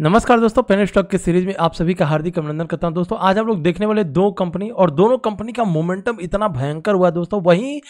नमस्कार दोस्तों pen stock की सीरीज में आप सभी का हार्दिक अभिनंदन करता हूं दोस्तों आज हम लोग देखने वाले दो कंपनी और दोनों कंपनी का मोमेंटम इतना भयंकर हुआ दोस्तों वहीं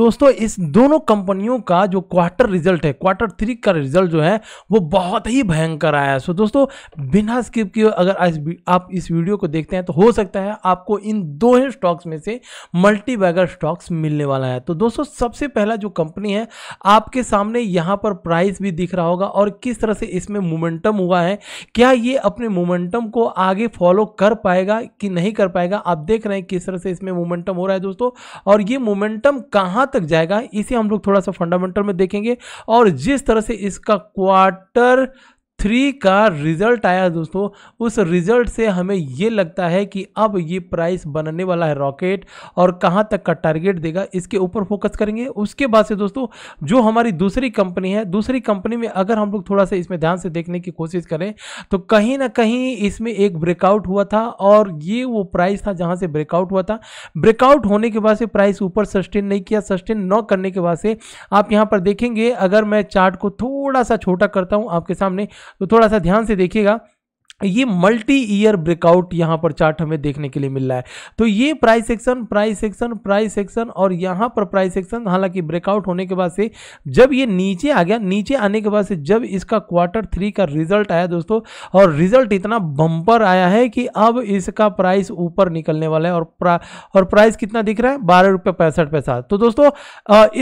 दोस्तों इस दोनों कंपनियों का जो क्वार्टर रिजल्ट है क्वार्टर थ्री का रिजल्ट जो है वो बहुत ही भयंकर आया है सो दोस्तों बिना स्किप किए अगर आज आप इस वीडियो को देखते हैं तो हो सकता है आपको इन दो ही स्टॉक्स में से मल्टी बैगर स्टॉक्स मिलने वाला है तो दोस्तों सबसे पहला जो कंपनी है आपके सामने यहाँ पर प्राइस भी दिख रहा होगा और किस तरह से इसमें मोमेंटम हुआ है क्या ये अपने मोमेंटम को आगे फॉलो कर पाएगा कि नहीं कर पाएगा आप देख रहे हैं किस तरह से इसमें मोमेंटम हो रहा है दोस्तों और ये मोमेंटम कहाँ तक जाएगा इसे हम लोग थोड़ा सा फंडामेंटल में देखेंगे और जिस तरह से इसका क्वार्टर थ्री का रिजल्ट आया दोस्तों उस रिजल्ट से हमें ये लगता है कि अब ये प्राइस बनने वाला है रॉकेट और कहाँ तक का टारगेट देगा इसके ऊपर फोकस करेंगे उसके बाद से दोस्तों जो हमारी दूसरी कंपनी है दूसरी कंपनी में अगर हम लोग थोड़ा सा इसमें ध्यान से देखने की कोशिश करें तो कहीं ना कहीं इसमें एक ब्रेकआउट हुआ था और ये वो प्राइस था जहाँ से ब्रेकआउट हुआ था ब्रेकआउट होने के बाद से प्राइस ऊपर सस्टेन नहीं किया सस्टेन न करने के बाद से आप यहाँ पर देखेंगे अगर मैं चार्ट को थोड़ा सा छोटा करता हूँ आपके सामने तो थोड़ा सा ध्यान से देखिएगा ये मल्टी ईयर ब्रेकआउट यहाँ पर चार्ट हमें देखने के लिए मिल रहा है तो ये price action price action price action और यहाँ पर प्राइस एक्शन हालांकि ब्रेकआउट होने के बाद से जब ये नीचे आ गया नीचे आने के बाद से जब इसका क्वार्टर थ्री का रिजल्ट आया दोस्तों और रिजल्ट इतना बम्पर आया है कि अब इसका प्राइस ऊपर निकलने वाला है और प्रा, और प्राइस कितना दिख रहा है बारह रुपये पैंसठ पैसा तो दोस्तों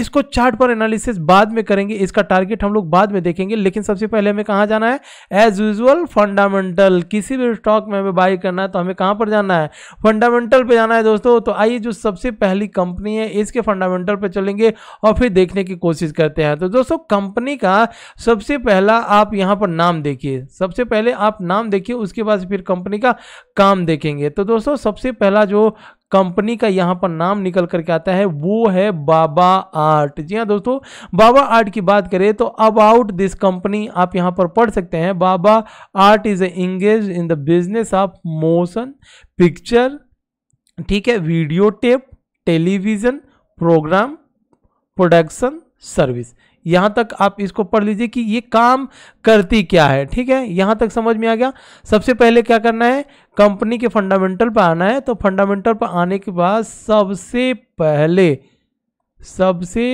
इसको चार्ट पर एनालिसिस बाद में करेंगे इसका टारगेट हम लोग बाद में देखेंगे लेकिन सबसे पहले हमें कहाँ जाना है एज यूजल फंडामेंटल फंडामेंटल किसी भी स्टॉक में हमें बाई करना है तो हमें कहाँ पर जाना है फंडामेंटल पे जाना है दोस्तों तो आइए जो सबसे पहली कंपनी है इसके फंडामेंटल पे चलेंगे और फिर देखने की कोशिश करते हैं तो दोस्तों कंपनी का सबसे पहला आप यहाँ पर नाम देखिए सबसे पहले आप नाम देखिए उसके बाद फिर कंपनी का काम देखेंगे तो दोस्तों सबसे पहला जो कंपनी का यहां पर नाम निकल करके आता है वो है बाबा आर्ट जी हाँ दोस्तों बाबा आर्ट की बात करें तो अबाउट दिस कंपनी आप यहां पर पढ़ सकते हैं Baba art is engage in the business of motion picture ठीक है video tape television programme production service यहाँ तक आप इसको पढ़ लीजिए कि ये काम करती क्या है ठीक है यहाँ तक समझ में आ गया सबसे पहले क्या करना है कंपनी के फंडामेंटल पर आना है तो फंडामेंटल पर आने के बाद सबसे पहले सबसे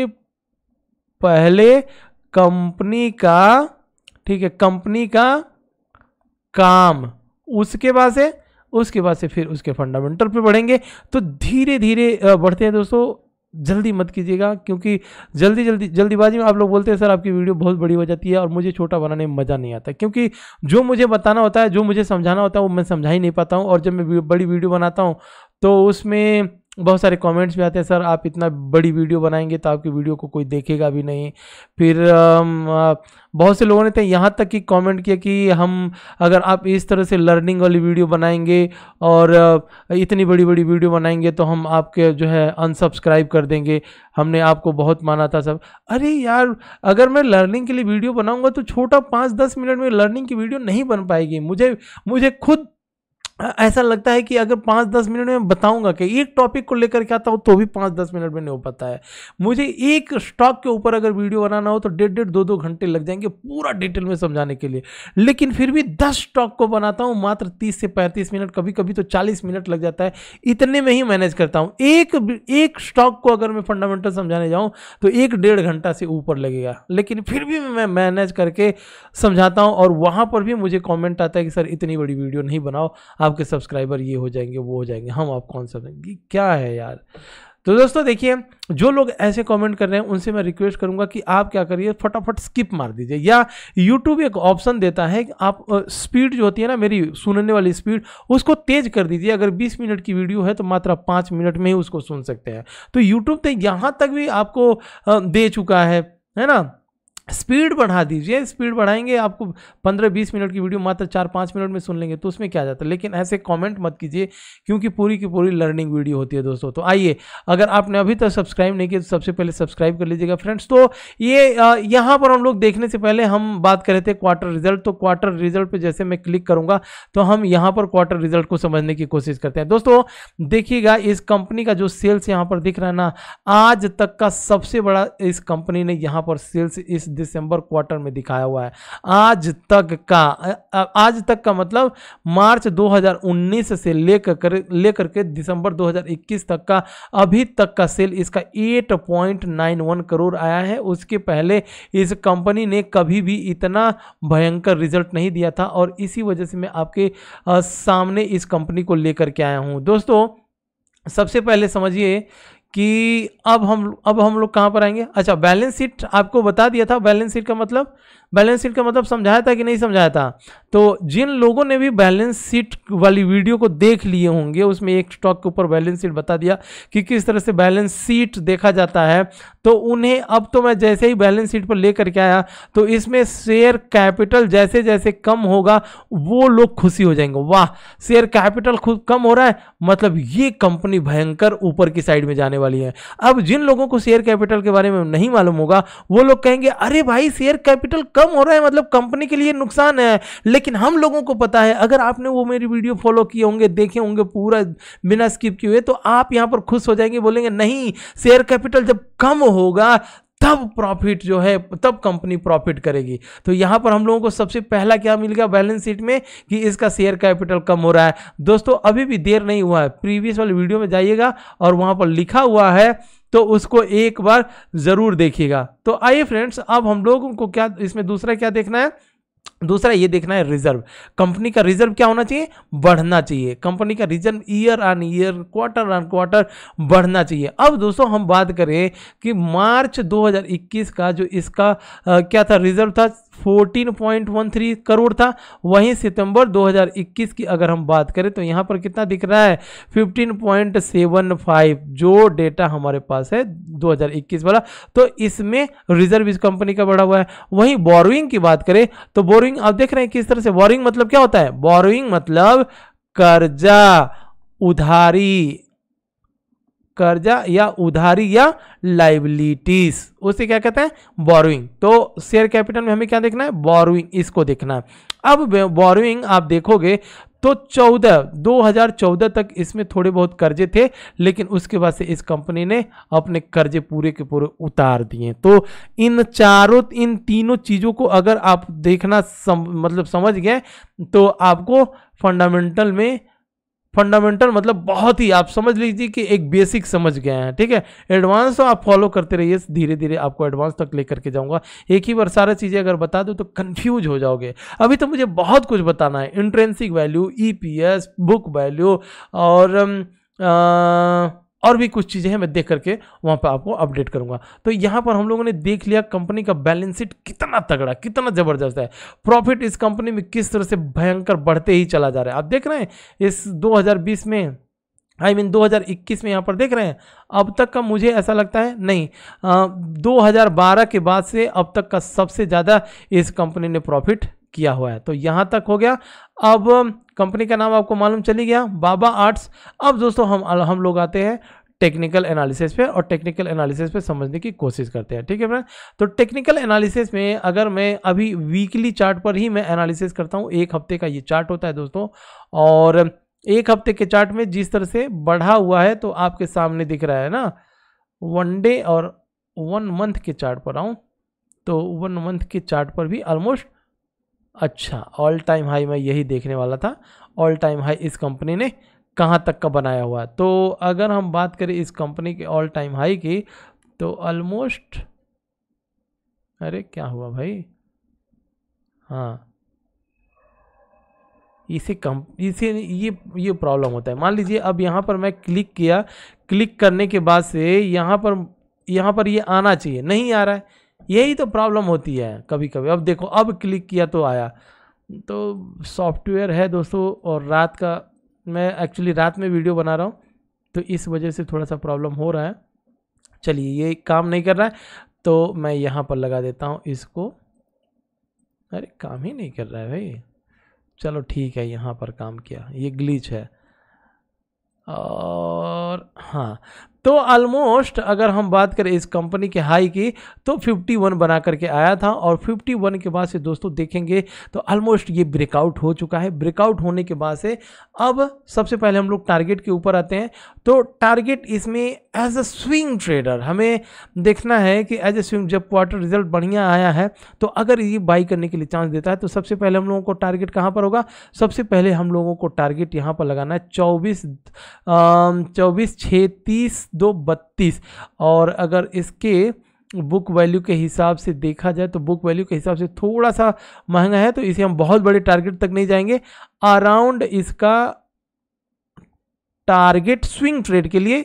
पहले कंपनी का ठीक है कंपनी का काम उसके बाद से उसके बाद से फिर उसके फंडामेंटल पे बढ़ेंगे तो धीरे धीरे बढ़ते हैं दोस्तों जल्दी मत कीजिएगा क्योंकि जल्दी जल्दी जल्दीबाजी में आप लोग बोलते हैं सर आपकी वीडियो बहुत बड़ी हो जाती है और मुझे छोटा बनाने में मज़ा नहीं आता क्योंकि जो मुझे बताना होता है जो मुझे समझाना होता है वो मैं समझा ही नहीं पाता हूँ और जब मैं बड़ी वीडियो बनाता हूँ तो उसमें बहुत सारे कमेंट्स भी आते हैं सर आप इतना बड़ी वीडियो बनाएंगे तो आपकी वीडियो को कोई देखेगा भी नहीं फिर बहुत से लोगों ने तो यहाँ तक कि कमेंट किया कि हम अगर आप इस तरह से लर्निंग वाली वीडियो बनाएंगे और इतनी बड़ी बड़ी वीडियो बनाएंगे तो हम आपके जो है अनसब्सक्राइब कर देंगे हमने आपको बहुत माना था सब अरे यार अगर मैं लर्निंग के लिए वीडियो बनाऊँगा तो छोटा पाँच दस मिनट में लर्निंग की वीडियो नहीं बन पाएगी मुझे मुझे खुद ऐसा लगता है कि अगर पाँच दस मिनट में बताऊंगा कि एक टॉपिक को लेकर के आता हूँ तो भी पाँच दस मिनट में नहीं हो पाता है मुझे एक स्टॉक के ऊपर अगर वीडियो बनाना हो तो डेढ़ डेढ़ दो दो घंटे लग जाएंगे पूरा डिटेल में समझाने के लिए लेकिन फिर भी दस स्टॉक को बनाता हूँ मात्र तीस से पैंतीस मिनट कभी कभी तो चालीस मिनट लग जाता है इतने में ही मैनेज करता हूँ एक एक स्टॉक को अगर मैं फंडामेंटल समझाने जाऊँ तो एक डेढ़ घंटा से ऊपर लगेगा लेकिन फिर भी मैं मैनेज करके समझाता हूँ और वहाँ पर भी मुझे कॉमेंट आता है कि सर इतनी बड़ी वीडियो नहीं बनाओ आपके सब्सक्राइबर ये हो जाएंगे वो हो जाएंगे हम आप कौन सा क्या है यार तो दोस्तों देखिए जो लोग ऐसे कमेंट कर रहे हैं उनसे मैं रिक्वेस्ट करूंगा कि आप क्या करिए फटाफट स्किप मार दीजिए या यूट्यूब एक ऑप्शन देता है कि आप स्पीड जो होती है ना मेरी सुनने वाली स्पीड उसको तेज कर दीजिए अगर 20 मिनट की वीडियो है तो मात्र पाँच मिनट में ही उसको सुन सकते हैं तो यूट्यूब तो यहाँ तक भी आपको दे चुका है है ना स्पीड बढ़ा दीजिए स्पीड बढ़ाएंगे आपको पंद्रह बीस मिनट की वीडियो मात्र चार पाँच मिनट में सुन लेंगे तो उसमें क्या जाता है लेकिन ऐसे कमेंट मत कीजिए क्योंकि पूरी की पूरी लर्निंग वीडियो होती है दोस्तों तो आइए अगर आपने अभी तक सब्सक्राइब नहीं किया तो सबसे पहले सब्सक्राइब कर लीजिएगा फ्रेंड्स तो ये यहाँ पर हम लोग देखने से पहले हम बात कर रहे थे क्वार्टर रिजल्ट तो क्वार्टर रिजल्ट पर जैसे मैं क्लिक करूँगा तो हम यहाँ पर क्वार्टर रिजल्ट को समझने की कोशिश करते हैं दोस्तों देखिएगा इस कंपनी का जो सेल्स यहाँ पर दिख रहा है ना आज तक का सबसे बड़ा इस कंपनी ने यहाँ पर सेल्स इस दिसंबर क्वार्टर में दिखाया हुआ है आज तक का आज तक का मतलब मार्च 2019 से लेकर कर लेकर के दिसंबर 2021 तक का अभी तक का सेल इसका 8.91 करोड़ आया है उसके पहले इस कंपनी ने कभी भी इतना भयंकर रिजल्ट नहीं दिया था और इसी वजह से मैं आपके सामने इस कंपनी को लेकर के आया हूँ दोस्तों सबसे पहले समझिए कि अब हम अब हम लोग कहाँ पर आएंगे अच्छा बैलेंस शीट आपको बता दिया था बैलेंस शीट का मतलब बैलेंस शीट का मतलब समझाया था कि नहीं समझाया था तो जिन लोगों ने भी बैलेंस शीट वाली वीडियो को देख लिए होंगे उसमें एक स्टॉक के ऊपर बैलेंस शीट बता दिया कि किस तरह से बैलेंस शीट देखा जाता है तो उन्हें अब तो मैं जैसे ही बैलेंस शीट पर लेकर के आया तो इसमें शेयर कैपिटल जैसे जैसे कम होगा वो लोग खुशी हो जाएंगे वाह शेयर कैपिटल खुद कम हो रहा है मतलब ये कंपनी भयंकर ऊपर की साइड में जाने वाली है अब जिन लोगों को शेयर कैपिटल के बारे में नहीं मालूम होगा वो लोग कहेंगे अरे भाई शेयर कैपिटल कम कम हो रहा है मतलब कंपनी के लिए नुकसान है लेकिन हम लोगों को पता है अगर आपने वो मेरी वीडियो फॉलो किए होंगे देखे होंगे पूरा बिना स्किप किए हुए तो आप यहाँ पर खुश हो जाएंगे बोलेंगे नहीं शेयर कैपिटल जब कम होगा तब प्रॉफिट जो है तब कंपनी प्रॉफिट करेगी तो यहां पर हम लोगों को सबसे पहला क्या मिल गया बैलेंस शीट में कि इसका शेयर कैपिटल कम हो रहा है दोस्तों अभी भी देर नहीं हुआ है प्रीवियस वाले वीडियो में जाइएगा और वहां पर लिखा हुआ है तो उसको एक बार ज़रूर देखिएगा तो आइए फ्रेंड्स अब हम लोगों को क्या इसमें दूसरा क्या देखना है दूसरा ये देखना है रिजर्व कंपनी का रिजर्व क्या होना चाहिए बढ़ना चाहिए कंपनी का reserve year on year quarter on quarter बढ़ना चाहिए अब दोस्तों हम बात करें कि मार्च 2021 का जो इसका आ, क्या था रिजर्व था 14.13 करोड़ था वहीं सितंबर 2021 की अगर हम बात करें तो यहाँ पर कितना दिख रहा है 15.75 जो डेटा हमारे पास है 2021 वाला तो इसमें रिजर्व इस कंपनी का बढ़ा हुआ है वहीं बोरोइंग की बात करें तो बोरोइंग आप देख रहे हैं किस तरह से बोरोइंग मतलब क्या होता है बोरोइंग मतलब कर्जा उधारी कर्जा या उधारी या लाइबिलिटीज उसे क्या कहते हैं बोरोइंग तो शेयर कैपिटल में हमें क्या देखना है बोरोइंग इसको देखना है अब बोरोइंग आप देखोगे तो 14 2014 तक इसमें थोड़े बहुत कर्जे थे लेकिन उसके बाद से इस कंपनी ने अपने कर्जे पूरे के पूरे उतार दिए तो इन चारों इन तीनों चीज़ों को अगर आप देखना सम, मतलब समझ गए तो आपको फंडामेंटल में फंडामेंटल मतलब बहुत ही आप समझ लीजिए कि एक बेसिक समझ गए हैं ठीक है एडवांस तो आप फॉलो करते रहिए धीरे धीरे आपको एडवांस तक लेकर के जाऊंगा एक ही बार सारा चीज़ें अगर बता दूँ तो कन्फ्यूज हो जाओगे अभी तो मुझे बहुत कुछ बताना है इंट्रेंसिक वैल्यू ई बुक वैल्यू और आ, और भी कुछ चीज़ें हैं मैं देख करके वहाँ पर आपको अपडेट करूँगा तो यहाँ पर हम लोगों ने देख लिया कंपनी का बैलेंस शीट कितना तगड़ा कितना ज़बरदस्त है प्रॉफिट इस कंपनी में किस तरह से भयंकर बढ़ते ही चला जा रहा है आप देख रहे हैं इस दो में आई I मीन mean, 2021 में यहाँ पर देख रहे हैं अब तक का मुझे ऐसा लगता है नहीं आ, 2012 के बाद से अब तक का सबसे ज़्यादा इस कंपनी ने प्रॉफिट किया हुआ है तो यहाँ तक हो गया अब कंपनी का नाम आपको मालूम चली गया बाबा आर्ट्स अब दोस्तों हम हम लोग आते हैं टेक्निकल एनालिसिस पे और टेक्निकल एनालिसिस पे समझने की कोशिश करते हैं ठीक है फ्रेंड तो टेक्निकल एनालिसिस में अगर मैं अभी वीकली चार्ट पर ही मैं एनालिसिस करता हूँ एक हफ्ते का ये चार्ट होता है दोस्तों और एक हफ्ते के चार्ट में जिस तरह से बढ़ा हुआ है तो आपके सामने दिख रहा है ना वन डे और वन मंथ के चार्ट पर आऊँ तो वन मंथ के चार्ट पर भी ऑलमोस्ट अच्छा ऑल टाइम हाई मैं यही देखने वाला था ऑल टाइम हाई इस कंपनी ने कहाँ तक का बनाया हुआ तो अगर हम बात करें इस कंपनी के ऑल टाइम हाई की तो ऑलमोस्ट अरे क्या हुआ भाई हाँ इसे कम इसे ये ये प्रॉब्लम होता है मान लीजिए अब यहाँ पर मैं क्लिक किया क्लिक करने के बाद से यहाँ पर यहाँ पर ये यह आना चाहिए नहीं आ रहा है यही तो प्रॉब्लम होती है कभी कभी अब देखो अब क्लिक किया तो आया तो सॉफ्टवेयर है दोस्तों और रात का मैं एक्चुअली रात में वीडियो बना रहा हूँ तो इस वजह से थोड़ा सा प्रॉब्लम हो रहा है चलिए ये काम नहीं कर रहा है तो मैं यहाँ पर लगा देता हूँ इसको अरे काम ही नहीं कर रहा है भाई चलो ठीक है यहाँ पर काम किया ये ग्लीच है और हाँ तो ऑलमोस्ट अगर हम बात करें इस कंपनी के हाई की तो 51 बना करके आया था और 51 के बाद से दोस्तों देखेंगे तो ऑलमोस्ट ये ब्रेकआउट हो चुका है ब्रेकआउट होने के बाद से अब सबसे पहले हम लोग टारगेट के ऊपर आते हैं तो टारगेट इसमें एज अ स्विंग ट्रेडर हमें देखना है कि एज ए स्विंग जब क्वार्टर रिजल्ट बढ़िया आया है तो अगर ये बाई करने के लिए चांस देता है तो सबसे पहले हम लोगों को टारगेट कहाँ पर होगा सबसे पहले हम लोगों को टारगेट यहाँ पर लगाना है चौबीस चौबीस छः तीस दो बत्तीस और अगर इसके बुक वैल्यू के हिसाब से देखा जाए तो बुक वैल्यू के हिसाब से थोड़ा सा महंगा है तो इसे हम बहुत बड़े टारगेट तक नहीं जाएंगे अराउंड इसका टारगेट स्विंग ट्रेड के लिए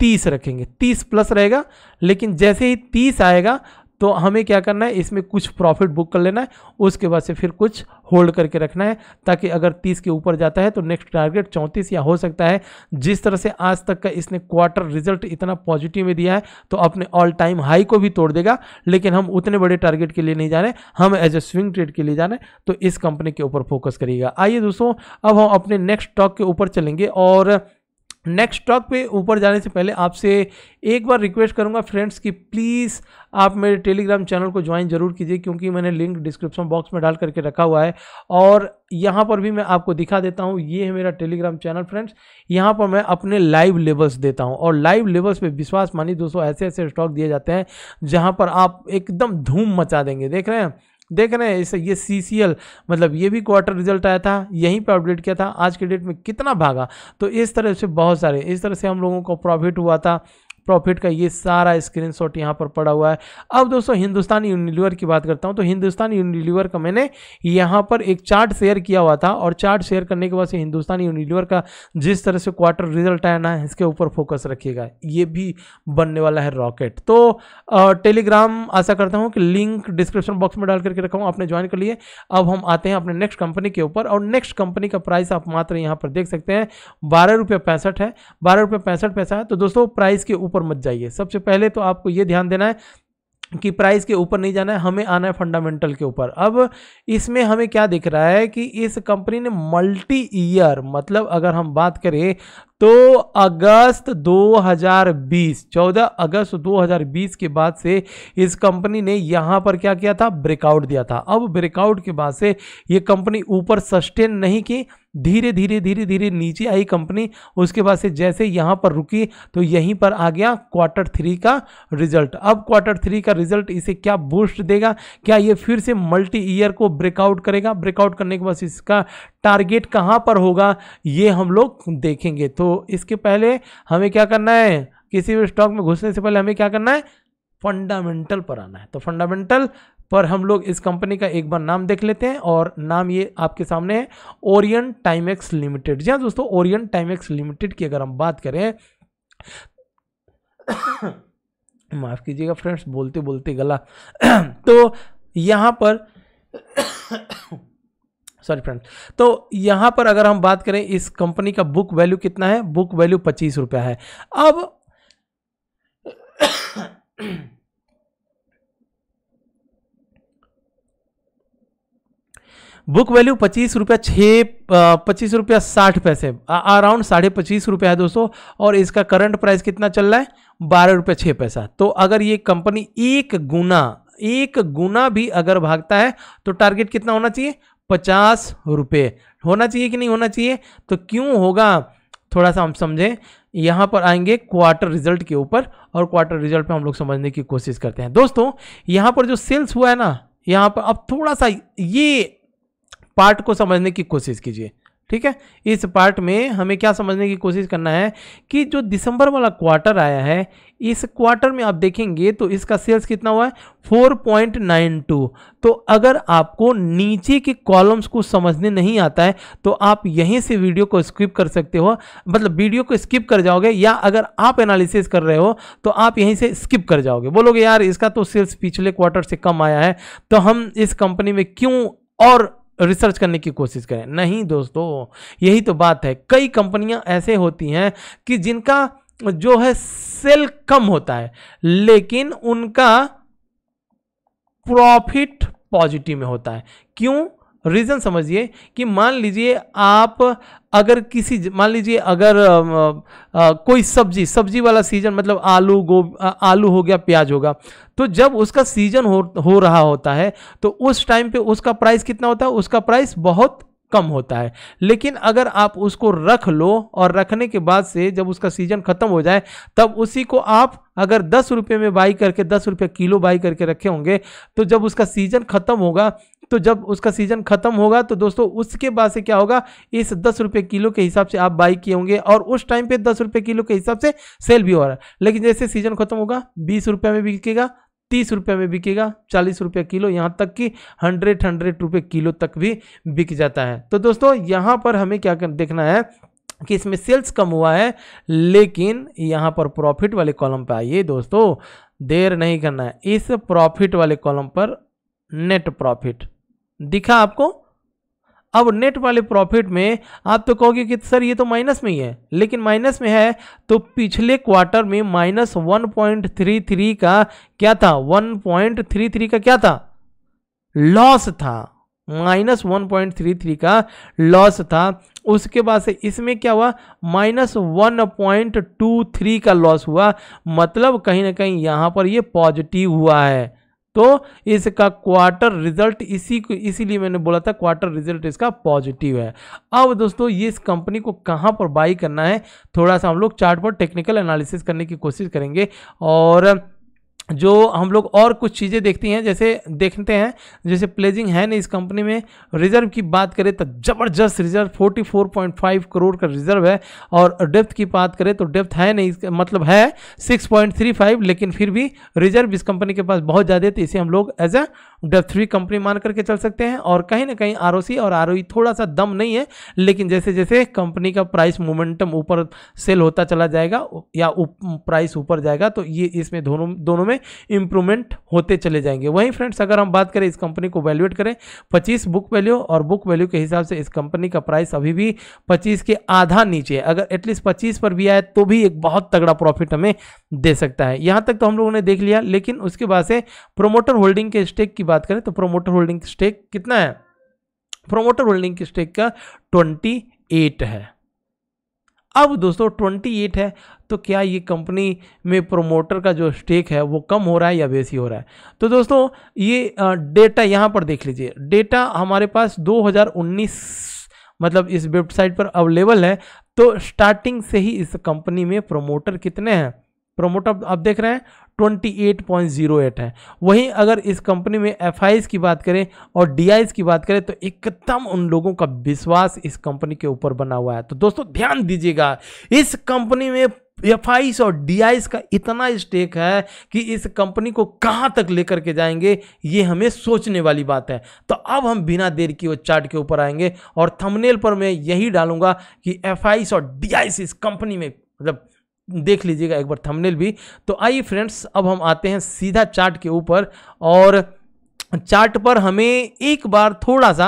तीस रखेंगे तीस प्लस रहेगा लेकिन जैसे ही तीस आएगा तो हमें क्या करना है इसमें कुछ प्रॉफिट बुक कर लेना है उसके बाद से फिर कुछ होल्ड करके रखना है ताकि अगर तीस के ऊपर जाता है तो नेक्स्ट टारगेट चौंतीस या हो सकता है जिस तरह से आज तक का इसने क्वार्टर रिजल्ट इतना पॉजिटिव में दिया है तो अपने ऑल टाइम हाई को भी तोड़ देगा लेकिन हम उतने बड़े टारगेट के लिए नहीं जाने हम एज ए स्विंग ट्रेड के लिए जाने तो इस कंपनी के ऊपर फोकस करिएगा आइए दोस्तों अब हम अपने नेक्स्ट स्टॉक के ऊपर चलेंगे और नेक्स्ट स्टॉक पे ऊपर जाने से पहले आपसे एक बार रिक्वेस्ट करूंगा फ्रेंड्स कि प्लीज़ आप मेरे टेलीग्राम चैनल को ज्वाइन जरूर कीजिए क्योंकि मैंने लिंक डिस्क्रिप्शन बॉक्स में डाल करके रखा हुआ है और यहाँ पर भी मैं आपको दिखा देता हूँ ये है मेरा टेलीग्राम चैनल फ्रेंड्स यहाँ पर मैं अपने लाइव लेवल्स देता हूँ और लाइव लेवल्स पर विश्वास मानिए दोस्तों ऐसे ऐसे स्टॉक दिए जाते हैं जहाँ पर आप एकदम धूम मचा देंगे देख रहे हैं देख रहे हैं इसे ये सी सी एल मतलब ये भी क्वार्टर रिजल्ट आया था यहीं पर अपडेट किया था आज के डेट में कितना भागा तो इस तरह से बहुत सारे इस तरह से हम लोगों को प्रॉफिट हुआ था प्रॉफिट का ये सारा स्क्रीनशॉट यहाँ पर पड़ा हुआ है अब दोस्तों हिंदुस्तान यूनिलीवर की बात करता हूँ तो हिंदुस्तान यूनिलीवर का मैंने यहाँ पर एक चार्ट शेयर किया हुआ था और चार्ट शेयर करने के बाद से हिंदुस्तान यूनिलीवर का जिस तरह से क्वार्टर रिजल्ट आया ना इसके ऊपर फोकस रखिएगा ये भी बनने वाला है रॉकेट तो टेलीग्राम आशा करता हूँ कि लिंक डिस्क्रिप्शन बॉक्स में डाल करके रखा हूँ आपने ज्वाइन कर लिए अब हम आते हैं अपने नेक्स्ट कंपनी के ऊपर और नेक्स्ट कंपनी का प्राइस आप मात्र यहाँ पर देख सकते हैं बारह रुपये पैंसठ है बारह रुपये पैंसठ पैसा है तो दोस्तों प्राइस के ऊपर ऊपर मत जाइए सबसे पहले तो आपको ये ध्यान देना है कि प्राइस के ऊपर नहीं जाना है हमें आना है फंडामेंटल के ऊपर अब इसमें हमें क्या दिख रहा है कि इस कंपनी ने मल्टी ईयर मतलब अगर हम बात करें तो अगस्त 2020 14 अगस्त 2020 के बाद से इस कंपनी ने यहाँ पर क्या किया था ब्रेकआउट दिया था अब ब्रेकआउट के बाद से ये कंपनी ऊपर सस्टेन नहीं की धीरे धीरे धीरे धीरे नीचे आई कंपनी उसके बाद से जैसे यहाँ पर रुकी तो यहीं पर आ गया क्वार्टर थ्री का रिजल्ट अब क्वार्टर थ्री का रिजल्ट इसे क्या बूस्ट देगा क्या ये फिर से मल्टी ईयर को ब्रेकआउट करेगा ब्रेकआउट करने के बाद इसका टारगेट कहाँ पर होगा ये हम लोग देखेंगे तो इसके पहले हमें क्या करना है किसी भी स्टॉक में घुसने से पहले हमें क्या करना है फंडामेंटल पर आना है तो फंडामेंटल पर हम लोग इस कंपनी का एक बार नाम देख लेते हैं और नाम ये आपके सामने है ओरियन टाइमेक्स लिमिटेड जी हाँ दोस्तों ओरियन टाइमेक्स लिमिटेड की अगर हम बात करें माफ़ कीजिएगा फ्रेंड्स बोलते बोलते गला तो यहाँ पर सॉरी फ्रेंड तो यहाँ पर अगर हम बात करें इस कंपनी का बुक वैल्यू कितना है बुक वैल्यू पच्चीस रुपया है अब बुक वैल्यू पच्चीस रुपया छः पच्चीस रुपया साठ पैसे अराउंड साढ़े पच्चीस रुपया है दोस्तों और इसका करंट प्राइस कितना चल रहा है बारह रुपये छः पैसा तो अगर ये कंपनी एक गुना एक गुना भी अगर भागता है तो टारगेट कितना होना चाहिए पचास रुपये होना चाहिए कि नहीं होना चाहिए तो क्यों होगा थोड़ा सा हम समझें यहाँ पर आएंगे क्वार्टर रिजल्ट के ऊपर और क्वार्टर रिजल्ट पे हम लोग समझने की कोशिश करते हैं दोस्तों यहाँ पर जो सेल्स हुआ है ना यहाँ पर अब थोड़ा सा ये पार्ट को समझने की कोशिश कीजिए ठीक है इस पार्ट में हमें क्या समझने की कोशिश करना है कि जो दिसंबर वाला क्वार्टर आया है इस क्वार्टर में आप देखेंगे तो इसका सेल्स कितना हुआ है 4.92 तो अगर आपको नीचे के कॉलम्स को समझने नहीं आता है तो आप यहीं से वीडियो को स्किप कर सकते हो मतलब वीडियो को स्किप कर जाओगे या अगर आप एनालिसिस कर रहे हो तो आप यहीं से स्किप कर जाओगे बोलोगे यार इसका तो सेल्स पिछले क्वार्टर से कम आया है तो हम इस कंपनी में क्यों और रिसर्च करने की कोशिश करें नहीं दोस्तों यही तो बात है कई कंपनियां ऐसे होती हैं कि जिनका जो है सेल कम होता है लेकिन उनका प्रॉफिट पॉजिटिव में होता है क्यों रीज़न समझिए कि मान लीजिए आप अगर किसी मान लीजिए अगर आ, आ, कोई सब्जी सब्जी वाला सीजन मतलब आलू गो आलू हो गया प्याज होगा तो जब उसका सीजन हो हो रहा होता है तो उस टाइम पे उसका प्राइस कितना होता है उसका प्राइस बहुत कम होता है लेकिन अगर आप उसको रख लो और रखने के बाद से जब उसका सीजन ख़त्म हो जाए तब उसी को आप अगर दस रुपये में बाई करके दस रुपये किलो बाई करके रखे होंगे तो जब उसका सीजन ख़त्म होगा तो जब उसका सीजन ख़त्म होगा तो दोस्तों उसके बाद से क्या होगा इस दस रुपये किलो के हिसाब से आप बाई किए होंगे और उस टाइम पे दस रुपये किलो के हिसाब से सेल भी हो रहा है लेकिन जैसे सीजन ख़त्म होगा बीस रुपये में बिकेगा तीस रुपये में बिकेगा चालीस रुपये किलो यहाँ तक कि हंड्रेड हंड्रेड रुपये किलो तक भी बिक जाता है तो दोस्तों यहाँ पर हमें क्या कर, देखना है कि इसमें सेल्स कम हुआ है लेकिन यहाँ पर प्रॉफिट वाले कॉलम पर आइए दोस्तों देर नहीं करना है इस प्रॉफिट वाले कॉलम पर नेट प्रॉफिट दिखा आपको अब नेट वाले प्रॉफिट में आप तो कहोगे कि सर ये तो माइनस में ही है लेकिन माइनस में है तो पिछले क्वार्टर में minus one point three three का क्या था वन पॉइंट थ्री थ्री का क्या था लॉस था minus one point three three का लॉस था उसके बाद से इसमें क्या हुआ minus one point two three का लॉस हुआ मतलब कहीं ना कहीं यहाँ पर ये पॉजिटिव हुआ है तो इसका क्वार्टर रिजल्ट इसी को इसीलिए मैंने बोला था क्वार्टर रिजल्ट इसका पॉजिटिव है अब दोस्तों ये इस कंपनी को कहाँ पर बाई करना है थोड़ा सा हम लोग चार्ट पर टेक्निकल एनालिसिस करने की कोशिश करेंगे और जो हम लोग और कुछ चीज़ें देखती हैं जैसे देखते हैं जैसे प्लेजिंग है नहीं इस कंपनी में रिजर्व की बात करें तो ज़बरदस्त रिजर्व 44.5 करोड़ का रिजर्व है और डेप्थ की बात करें तो डेप्थ है नहीं मतलब है 6.35 लेकिन फिर भी रिजर्व इस कंपनी के पास बहुत ज़्यादा तो इसे हम लोग as a dub three company मान करके चल सकते हैं और कहीं ना कहीं आर और आर थोड़ा सा दम नहीं है लेकिन जैसे जैसे कंपनी का प्राइस मोमेंटम ऊपर सेल होता चला जाएगा या उप, प्राइस ऊपर जाएगा तो ये इसमें दोनों दोनों में इंप्रूवमेंट होते चले जाएंगे वहीं फ्रेंड्स अगर हम बात करें इस कंपनी को वैल्यूएट करें पच्चीस बुक वैल्यू और बुक वैल्यू के हिसाब से इस कंपनी का प्राइस अभी भी पच्चीस के आधा नीचे है अगर एटलीस्ट पच्चीस पर भी आए तो भी एक बहुत तगड़ा प्रॉफिट हमें दे सकता है यहाँ तक तो हम लोगों ने देख लिया लेकिन उसके बाद से प्रोमोटर होल्डिंग के स्टेक की बात करें तो प्रोमोटर होल्डिंग स्टेक कितना है प्रोमोटर होल्डिंग की स्टेक का ट्वेंटी एट है अब दोस्तों ट्वेंटी एट है तो क्या ये कंपनी में प्रोमोटर का जो स्टेक है वो कम हो रहा है या बेसी हो रहा है तो दोस्तों ये डेटा यहाँ पर देख लीजिए डेटा हमारे पास 2019 मतलब इस वेबसाइट पर अवेलेबल है तो स्टार्टिंग से ही इस कंपनी में प्रोमोटर कितने हैं प्रमोट अब आप देख रहे हैं 28.08 है वहीं अगर इस कंपनी में एफ की बात करें और डी की बात करें तो एकदम उन लोगों का विश्वास इस कंपनी के ऊपर बना हुआ है तो दोस्तों ध्यान दीजिएगा इस कंपनी में एफ और डी का इतना स्टेक है कि इस कंपनी को कहाँ तक लेकर के जाएंगे ये हमें सोचने वाली बात है तो अब हम बिना देर की वो चार्ट के ऊपर आएंगे और थंबनेल पर मैं यही डालूंगा कि एफ और डी इस कंपनी में मतलब देख लीजिएगा एक बार थंबनेल भी तो आइए फ्रेंड्स अब हम आते हैं सीधा चार्ट के ऊपर और चार्ट पर हमें एक बार थोड़ा सा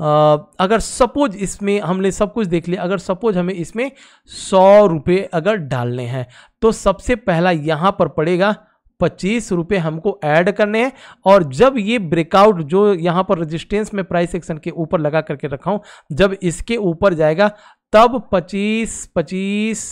आ, अगर सपोज इसमें हमने सब कुछ देख लिया अगर सपोज हमें इसमें सौ रुपये अगर डालने हैं तो सबसे पहला यहाँ पर पड़ेगा पच्चीस रुपये हमको ऐड करने हैं और जब ये ब्रेकआउट जो यहाँ पर रेजिस्टेंस में प्राइस सेक्शन के ऊपर लगा करके रखा हूँ जब इसके ऊपर जाएगा तब पच्चीस पच्चीस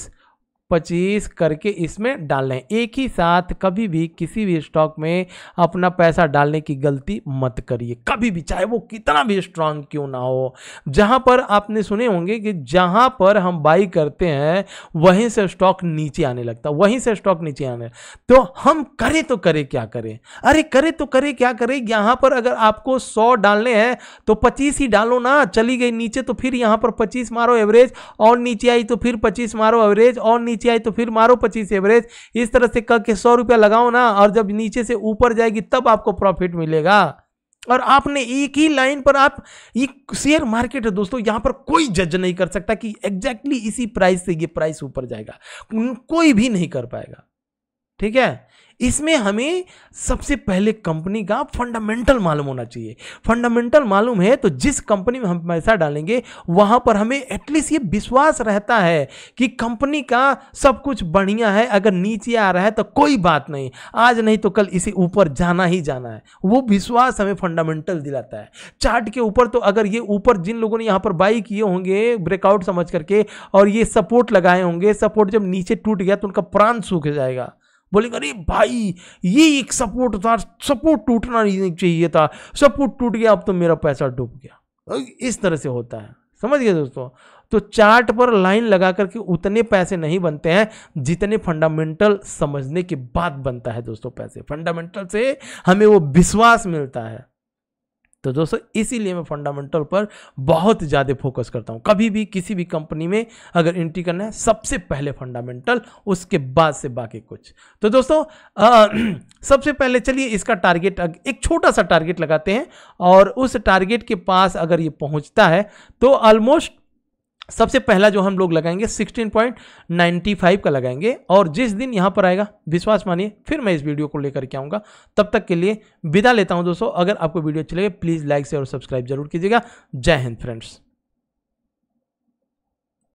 पच्चीस करके इसमें डाल लें एक ही साथ कभी भी किसी भी स्टॉक में अपना पैसा डालने की गलती मत करिए कभी भी चाहे वो कितना भी स्ट्रांग क्यों ना हो जहां पर आपने सुने होंगे कि जहां पर हम बाई करते हैं वहीं से स्टॉक नीचे आने लगता वहीं से स्टॉक नीचे आने तो हम करें तो करें क्या करें अरे करें तो करें क्या करें यहां पर अगर आपको सौ डालने हैं तो पच्चीस ही डालो ना चली गई नीचे तो फिर यहां पर पच्चीस मारो एवरेज और नीचे आई तो फिर पच्चीस मारो एवरेज और नीचे नीचे आई तो फिर मारो पच्चीस एवरेज इस तरह से के सौ रुपया लगाओ ना और जब नीचे से ऊपर जाएगी तब आपको प्रॉफिट मिलेगा और आपने एक ही लाइन पर आप ये शेयर मार्केट है दोस्तों यहाँ पर कोई जज नहीं कर सकता कि एग्जैक्टली exactly इसी प्राइस से ये प्राइस ऊपर जाएगा कोई भी नहीं कर पाएगा ठीक है इसमें हमें सबसे पहले कंपनी का फंडामेंटल मालूम होना चाहिए फंडामेंटल मालूम है तो जिस कंपनी में हम पैसा डालेंगे वहाँ पर हमें एटलीस्ट ये विश्वास रहता है कि कंपनी का सब कुछ बढ़िया है अगर नीचे आ रहा है तो कोई बात नहीं आज नहीं तो कल इसे ऊपर जाना ही जाना है वो विश्वास हमें फंडामेंटल दिलाता है चार्ट के ऊपर तो अगर ये ऊपर जिन लोगों ने यहाँ पर बाई किए होंगे ब्रेकआउट समझ करके और ये सपोर्ट लगाए होंगे सपोर्ट जब नीचे टूट गया तो उनका प्राण सूख जाएगा बोलेंगे अरे भाई ये एक सपोर्ट था सपोर्ट टूटना नहीं चाहिए था सपोर्ट टूट गया अब तो मेरा पैसा डूब गया इस तरह से होता है समझ गए दोस्तों तो चार्ट पर लाइन लगा करके उतने पैसे नहीं बनते हैं जितने फंडामेंटल समझने के बाद बनता है दोस्तों पैसे फंडामेंटल से हमें वो विश्वास मिलता है तो दोस्तों इसीलिए मैं फंडामेंटल पर बहुत ज़्यादा फोकस करता हूँ कभी भी किसी भी कंपनी में अगर एंट्री करना है सबसे पहले फंडामेंटल उसके बाद से बाकी कुछ तो दोस्तों आ, सबसे पहले चलिए इसका टारगेट एक छोटा सा टारगेट लगाते हैं और उस टारगेट के पास अगर ये पहुँचता है तो ऑलमोस्ट सबसे पहला जो हम लोग लगाएंगे 16.95 का लगाएंगे और जिस दिन यहाँ पर आएगा विश्वास मानिए फिर मैं इस वीडियो को लेकर के आऊँगा तब तक के लिए विदा लेता हूँ दोस्तों अगर आपको वीडियो अच्छी लगे प्लीज़ लाइक शेयर और सब्सक्राइब जरूर कीजिएगा जय हिंद फ्रेंड्स